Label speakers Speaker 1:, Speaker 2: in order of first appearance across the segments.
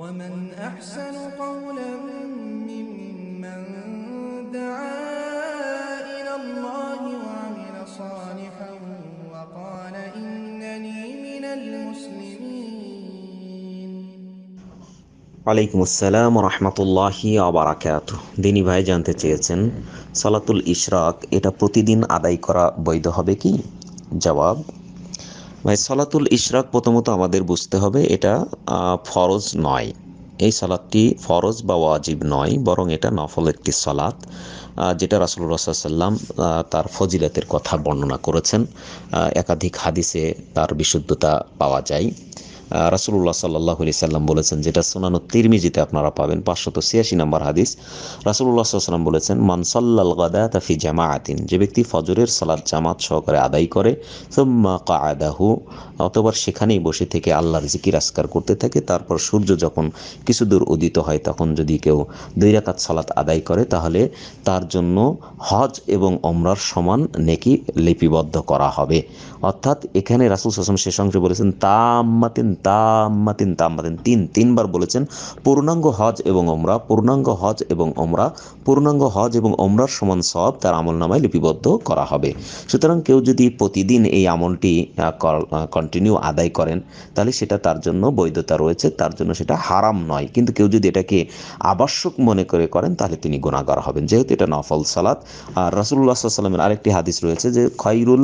Speaker 1: ومن ওয়ালাইকুম আসসালাম রহমতুল্লাহি আবরাকাত দিনী ভাই জানতে চেয়েছেন সালাতুল ইশরাক এটা প্রতিদিন আদায় করা বৈধ হবে কি জবাব ভাই সলাতুল ইশরাক প্রথমত আমাদের বুঝতে হবে এটা ফরজ নয় এই সালাদটি ফরজ বা ওয়াজিব নয় বরং এটা নফল একটি সালাদ যেটা রাসুল সাল্লাম তার ফজিলাতের কথা বর্ণনা করেছেন একাধিক হাদিসে তার বিশুদ্ধতা পাওয়া যায় রাসুল্লাহ সাল্লাহ সাল্লাম বলেছেন যেটা সোনানো তিরমিজিতে আপনারা পাবেন পাঁচশত ছিয়াশি নম্বর হাদিস রাসুল্লাহ সাল্লাম বলেছেন মানসাল্লাল গাদা তাফি আতিন যে ব্যক্তি ফজরের সালাদ জামাত সহকারে আদায় করে সোম্মা কাদাহু অথবা সেখানেই বসে থেকে আল্লাহর জিকির আস্কার করতে থাকে তারপর সূর্য যখন কিছু দূর উদিত হয় তখন যদি কেউ দুই রাকাত সালাত আদায় করে তাহলে তার জন্য হজ এবং অমরার সমান নেকি লিপিবদ্ধ করা হবে অর্থাৎ এখানে রাসুল সাসম শেষ অংশে বলেছেন তাম্মাতিন তাম্মাতিন তাম্মাতিন তিন তিনবার বলেছেন পূর্ণাঙ্গ হজ এবং ওমরা পূর্ণাঙ্গ হজ এবং ওমরা পূর্ণাঙ্গ হজ এবং ওমরার সমান সব তার আমল নামায় লিপিবদ্ধ করা হবে সুতরাং কেউ যদি প্রতিদিন এই আমলটি কন্টিনিউ আদায় করেন তাহলে সেটা তার জন্য বৈধতা রয়েছে তার জন্য সেটা হারাম নয় কিন্তু কেউ যদি এটাকে আবশ্যক মনে করে করেন তাহলে তিনি গুণাগার হবেন যেহেতু এটা নফল সালাত আর রাসুল্লাহ সাল্লামের আরেকটি হাদিস রয়েছে যে খয়রুল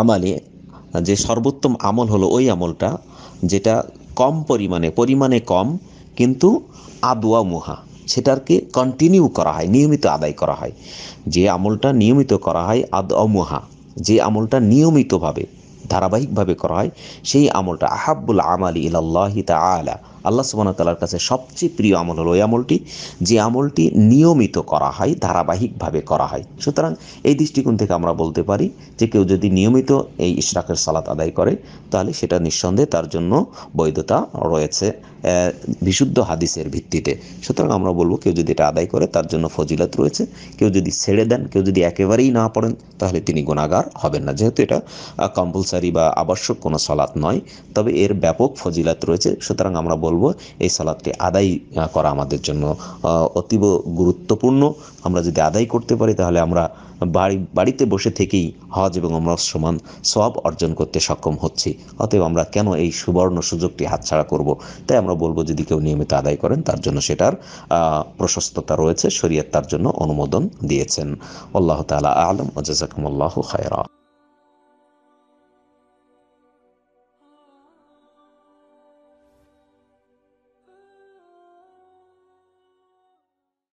Speaker 1: আমালে যে সর্বোত্তম আমল হলো ওই আমলটা যেটা কম পরিমাণে পরিমাণে কম কিন্তু আদুয়া মুহা সেটাকে কন্টিনিউ করা হয় নিয়মিত আদায় করা হয় যে আমলটা নিয়মিত করা হয় আদ অমুহা যে আমলটা নিয়মিতভাবে ধারাবাহিকভাবে করা হয় সেই আমলটা আহাবুল আমালি তা আলা আল্লাহ সুবানা তালার কাছে সবচেয়ে প্রিয় আমল হলো ওই আমলটি যে আমলটি নিয়মিত করা হয় ধারাবাহিকভাবে করা হয় সুতরাং এই দৃষ্টিকোণ থেকে আমরা বলতে পারি যে কেউ যদি নিয়মিত এই ইশরাকের সালাত আদায় করে তাহলে সেটা নিঃসন্দেহে তার জন্য বৈধতা রয়েছে বিশুদ্ধ হাদিসের ভিত্তিতে সুতরাং আমরা বলবো কেউ যদি এটা আদায় করে তার জন্য ফজিলত রয়েছে কেউ যদি ছেড়ে দেন কেউ যদি একেবারেই না পড়েন তাহলে তিনি গুণাগার হবেন না যেহেতু এটা কম্পালসারি বা আবশ্যক কোনো সালাত নয় তবে এর ব্যাপক ফজিলাত রয়েছে সুতরাং আমরা বলব বলবো এই সালাদটি আদায় করা আমাদের জন্য অতীব গুরুত্বপূর্ণ আমরা যদি আদায় করতে পারি তাহলে আমরা বাড়ি বাড়িতে বসে থেকেই হজ এবং আমরা সমান সব অর্জন করতে সক্ষম হচ্ছি অতএব আমরা কেন এই সুবর্ণ সুযোগটি হাতছাড়া করব তাই আমরা বলবো যদি কেউ নিয়মিত আদায় করেন তার জন্য সেটার প্রশস্ততা রয়েছে শরীয়ত তার জন্য অনুমোদন দিয়েছেন আল্লাহ তালা আলম ওজাজাকুমুল্লাহ খায়রা